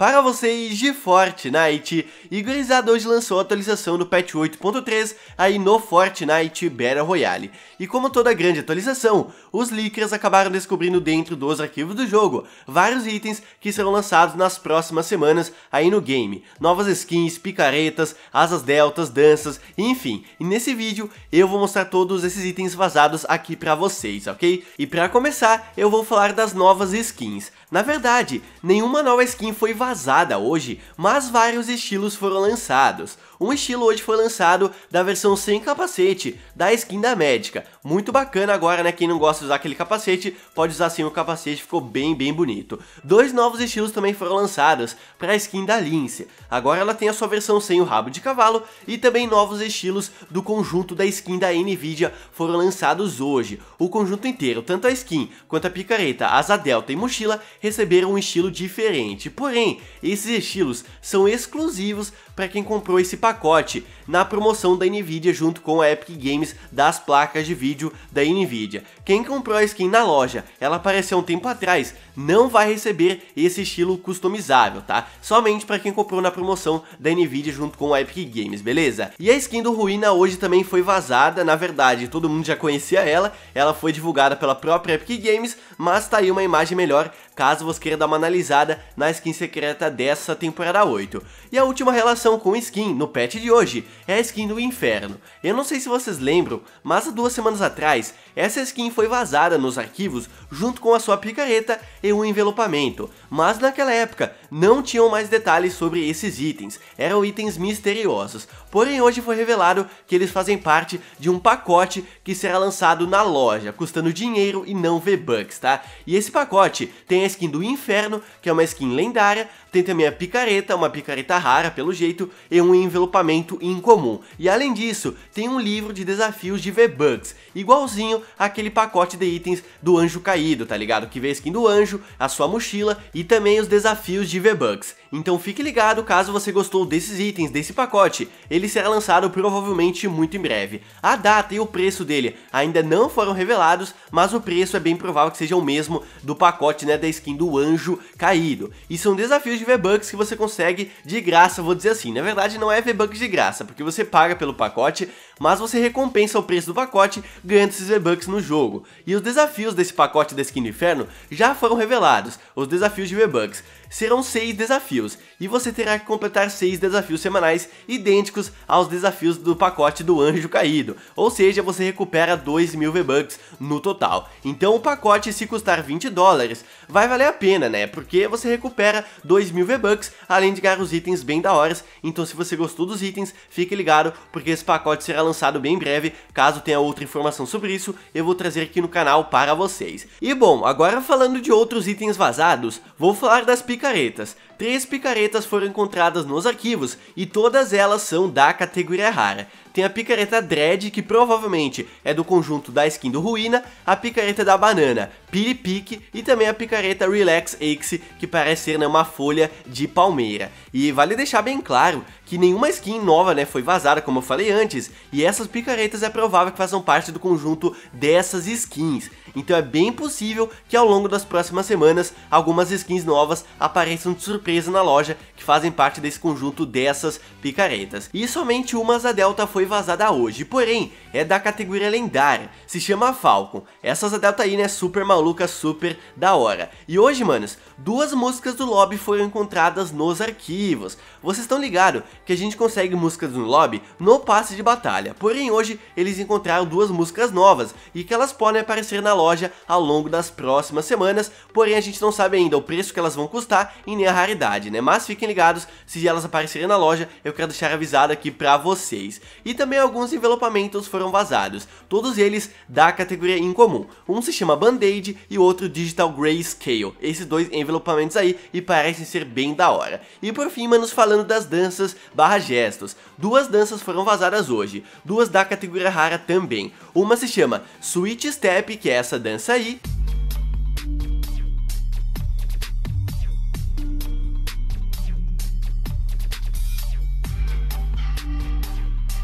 para vocês de Fortnite. E hoje lançou a atualização do patch 8.3 aí no Fortnite Battle Royale. E como toda grande atualização, os leakers acabaram descobrindo dentro dos arquivos do jogo vários itens que serão lançados nas próximas semanas aí no game. Novas skins, picaretas, asas deltas, danças, enfim. E nesse vídeo eu vou mostrar todos esses itens vazados aqui pra vocês, ok? E pra começar, eu vou falar das novas skins. Na verdade, nenhuma nova skin foi vazada hoje, mas vários estilos foram lançados. Um estilo hoje foi lançado da versão sem capacete da skin da médica. Muito bacana agora, né? Quem não gosta de usar aquele capacete, pode usar sem o capacete, ficou bem, bem bonito. Dois novos estilos também foram lançados para a skin da Lince. Agora ela tem a sua versão sem o rabo de cavalo e também novos estilos do conjunto da skin da Nvidia foram lançados hoje. O conjunto inteiro, tanto a skin quanto a picareta, asa delta e mochila, receberam um estilo diferente. Porém, esses estilos são exclusivos para quem comprou esse pacote pacote na promoção da Nvidia junto com a Epic Games das placas de vídeo da Nvidia. Quem comprou a skin na loja, ela apareceu um tempo atrás, não vai receber esse estilo customizável, tá? Somente para quem comprou na promoção da Nvidia junto com a Epic Games, beleza? E a skin do Ruína hoje também foi vazada, na verdade, todo mundo já conhecia ela, ela foi divulgada pela própria Epic Games, mas tá aí uma imagem melhor caso você queira dar uma analisada na skin secreta dessa temporada 8. E a última relação com skin no patch de hoje é a skin do inferno. Eu não sei se vocês lembram, mas há duas semanas atrás, essa skin foi vazada nos arquivos junto com a sua picareta e um envelopamento, mas naquela época não tinham mais detalhes sobre esses itens, eram itens misteriosos, porém hoje foi revelado que eles fazem parte de um pacote que será lançado na loja, custando dinheiro e não V-Bucks, tá? E esse pacote tem a skin do Inferno, que é uma skin lendária, tem também a picareta, uma picareta rara pelo jeito, e um envelopamento incomum. E além disso, tem um livro de desafios de V-Bucks, igualzinho aquele pacote de itens do Anjo Caído, tá ligado? Que vê a skin do Anjo, a sua mochila e também os desafios de V-Bucks, então fique ligado caso você gostou desses itens, desse pacote, ele será lançado provavelmente muito em breve. A data e o preço dele ainda não foram revelados, mas o preço é bem provável que seja o mesmo do pacote né, da skin do anjo caído. E são desafios de V-Bucks que você consegue de graça, vou dizer assim, na verdade não é V-Bucks de graça, porque você paga pelo pacote, mas você recompensa o preço do pacote ganhando esses V-Bucks no jogo. E os desafios desse pacote da skin do inferno já foram revelados, os desafios de V-Bucks serão 6 desafios, e você terá que completar 6 desafios semanais idênticos aos desafios do pacote do Anjo Caído, ou seja, você recupera 2 mil V-Bucks no total. Então o pacote, se custar 20 dólares, vai valer a pena, né? Porque você recupera 2 mil V-Bucks, além de ganhar os itens bem da hora, então se você gostou dos itens, fique ligado, porque esse pacote será lançado bem breve, caso tenha outra informação sobre isso, eu vou trazer aqui no canal para vocês. E bom, agora falando de outros itens vazados, vou falar das pick picaretas, Três picaretas foram encontradas nos arquivos e todas elas são da categoria rara. Tem a picareta Dread, que provavelmente é do conjunto da skin do Ruína, a picareta da Banana, Piripique e também a picareta Relax Axe, que parece ser né, uma folha de palmeira. E vale deixar bem claro que nenhuma skin nova né, foi vazada, como eu falei antes, e essas picaretas é provável que façam parte do conjunto dessas skins. Então é bem possível que ao longo das próximas semanas algumas skins novas apareçam de surpresa surpresa na loja que fazem parte desse conjunto dessas picaretas. E somente uma Zadelta foi vazada hoje, porém, é da categoria lendária, se chama Falcon. Essa Zadelta aí, né, super maluca, super da hora. E hoje, manos, Duas músicas do lobby foram encontradas nos arquivos. Vocês estão ligados que a gente consegue músicas no lobby no passe de batalha, porém hoje eles encontraram duas músicas novas e que elas podem aparecer na loja ao longo das próximas semanas, porém a gente não sabe ainda o preço que elas vão custar e nem a raridade, né? Mas fiquem ligados, se elas aparecerem na loja, eu quero deixar avisado aqui pra vocês. E também alguns envelopamentos foram vazados, todos eles da categoria incomum. Um se chama Band-Aid e o outro Digital Grayscale, esses dois envelopamentos developamentos aí e parecem ser bem da hora. E por fim, manos, falando das danças barra gestos. Duas danças foram vazadas hoje, duas da categoria rara também. Uma se chama Switch Step, que é essa dança aí,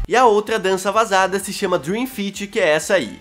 E a outra dança vazada se chama Dream Feat, que é essa aí.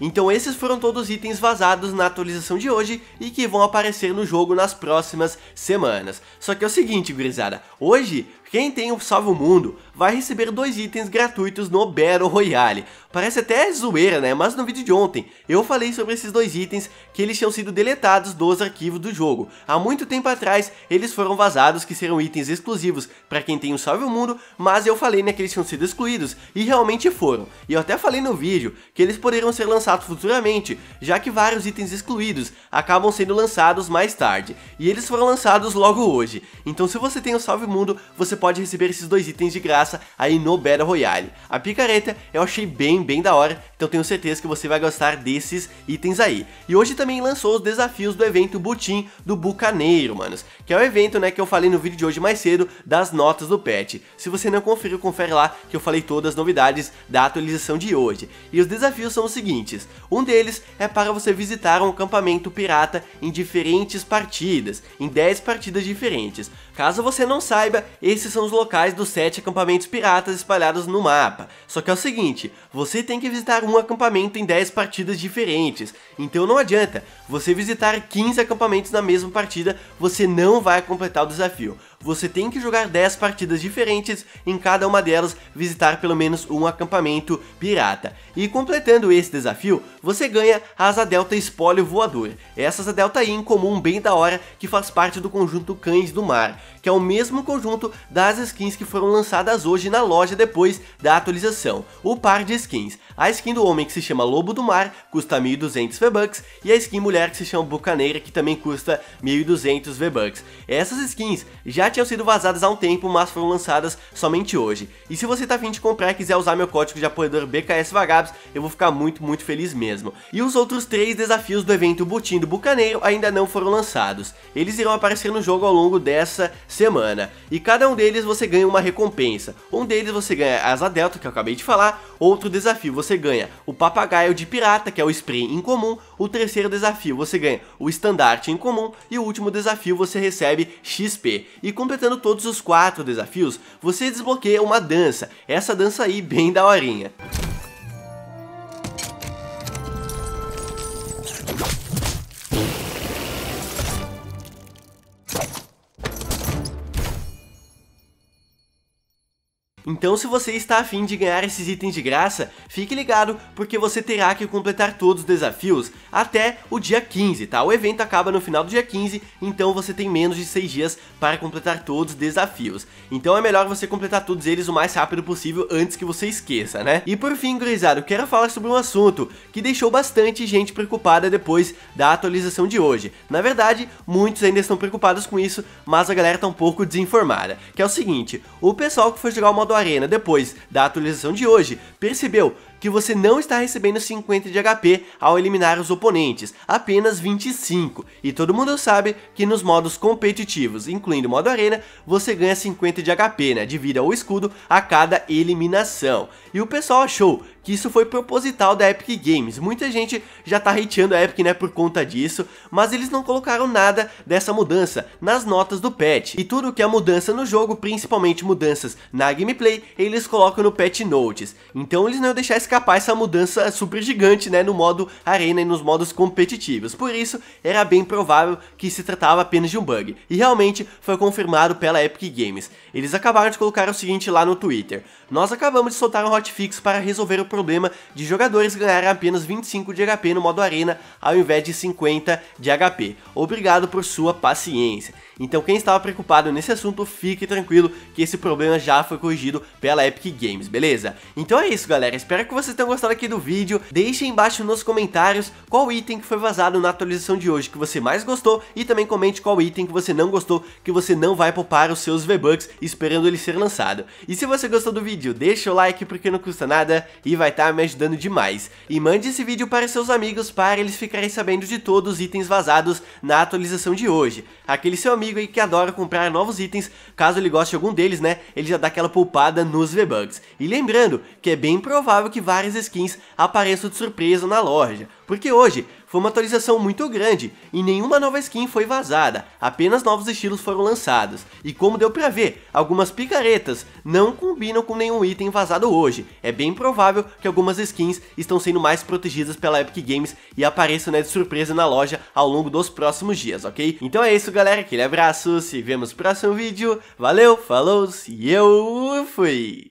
Então esses foram todos os itens vazados na atualização de hoje e que vão aparecer no jogo nas próximas semanas. Só que é o seguinte, gurizada, hoje quem tem o Salve o Mundo vai receber dois itens gratuitos no Battle Royale. Parece até zoeira, né? Mas no vídeo de ontem eu falei sobre esses dois itens que eles tinham sido deletados dos arquivos do jogo. Há muito tempo atrás eles foram vazados que serão itens exclusivos para quem tem o Salve o Mundo, mas eu falei né, que eles tinham sido excluídos e realmente foram. E eu até falei no vídeo que eles poderiam ser lançados futuramente, já que vários itens excluídos acabam sendo lançados mais tarde. E eles foram lançados logo hoje. Então se você tem o Salve o Mundo, você pode receber esses dois itens de graça aí no Battle Royale. A picareta eu achei bem, bem da hora, então tenho certeza que você vai gostar desses itens aí. E hoje também lançou os desafios do evento Butim do Bucaneiro, manos, que é o evento, né, que eu falei no vídeo de hoje mais cedo das notas do patch. Se você não conferiu, confere lá que eu falei todas as novidades da atualização de hoje. E os desafios são os seguintes, um deles é para você visitar um acampamento pirata em diferentes partidas, em 10 partidas diferentes. Caso você não saiba, esses esses são os locais dos 7 acampamentos piratas espalhados no mapa. Só que é o seguinte, você tem que visitar um acampamento em 10 partidas diferentes, então não adianta, você visitar 15 acampamentos na mesma partida, você não vai completar o desafio você tem que jogar 10 partidas diferentes, em cada uma delas visitar pelo menos um acampamento pirata. E completando esse desafio, você ganha a Asa Delta Espólio Voador. Essa Asa Delta aí, em comum bem da hora, que faz parte do conjunto Cães do Mar, que é o mesmo conjunto das skins que foram lançadas hoje na loja depois da atualização, o par de skins. A skin do homem que se chama Lobo do Mar custa 1.200 V-Bucks e a skin mulher que se chama Bucaneira que também custa 1.200 V-Bucks. Essas skins já tinham sido vazadas há um tempo, mas foram lançadas somente hoje. E se você tá afim de comprar e quiser usar meu código de apoiador BKS Vagabs, eu vou ficar muito, muito feliz mesmo. E os outros três desafios do evento Butim do Bucaneiro ainda não foram lançados. Eles irão aparecer no jogo ao longo dessa semana. E cada um deles você ganha uma recompensa. Um deles você ganha Asa Delta, que eu acabei de falar. Outro desafio você você ganha o papagaio de pirata, que é o spray incomum, o terceiro desafio você ganha o estandarte incomum e o último desafio você recebe XP. E completando todos os quatro desafios, você desbloqueia uma dança, essa dança aí bem daorinha. Então se você está afim de ganhar esses itens de graça, fique ligado porque você terá que completar todos os desafios até o dia 15, tá? O evento acaba no final do dia 15, então você tem menos de 6 dias para completar todos os desafios. Então é melhor você completar todos eles o mais rápido possível antes que você esqueça, né? E por fim, gurizado, eu quero falar sobre um assunto que deixou bastante gente preocupada depois da atualização de hoje. Na verdade, muitos ainda estão preocupados com isso, mas a galera tá um pouco desinformada, que é o seguinte, o pessoal que foi jogar o modo modo Arena depois da atualização de hoje, percebeu que você não está recebendo 50 de HP ao eliminar os oponentes, apenas 25. E todo mundo sabe que nos modos competitivos, incluindo o modo arena, você ganha 50 de HP, né, de vida ou escudo a cada eliminação. E o pessoal achou que isso foi proposital da Epic Games. Muita gente já tá hateando a Epic, né, por conta disso, mas eles não colocaram nada dessa mudança nas notas do patch. E tudo que é mudança no jogo, principalmente mudanças na gameplay, eles colocam no patch notes. Então eles não iam deixar escapar essa mudança super gigante né, no modo arena e nos modos competitivos. Por isso, era bem provável que se tratava apenas de um bug. E realmente foi confirmado pela Epic Games. Eles acabaram de colocar o seguinte lá no Twitter. Nós acabamos de soltar um hotfix para resolver o problema de jogadores ganharem apenas 25 de HP no modo arena ao invés de 50 de HP. Obrigado por sua paciência. Então quem estava preocupado nesse assunto, fique tranquilo que esse problema já foi corrigido pela Epic Games, beleza? Então é isso galera, espero que vocês tenham gostado aqui do vídeo, deixem embaixo nos comentários qual item que foi vazado na atualização de hoje que você mais gostou e também comente qual item que você não gostou, que você não vai poupar os seus V-Bucks esperando ele ser lançado. E se você gostou do vídeo, deixa o like porque não custa nada e vai estar tá me ajudando demais. E mande esse vídeo para seus amigos para eles ficarem sabendo de todos os itens vazados na atualização de hoje. Aquele seu amigo amigo aí que adora comprar novos itens, caso ele goste de algum deles, né, ele já dá aquela poupada nos V-Bucks. E lembrando que é bem provável que várias skins apareçam de surpresa na loja, porque hoje foi uma atualização muito grande e nenhuma nova skin foi vazada, apenas novos estilos foram lançados. E como deu pra ver, algumas picaretas não combinam com nenhum item vazado hoje. É bem provável que algumas skins estão sendo mais protegidas pela Epic Games e apareçam né, de surpresa na loja ao longo dos próximos dias, ok? Então é isso galera, aquele abraço, se vemos no próximo vídeo, valeu, falou e eu fui!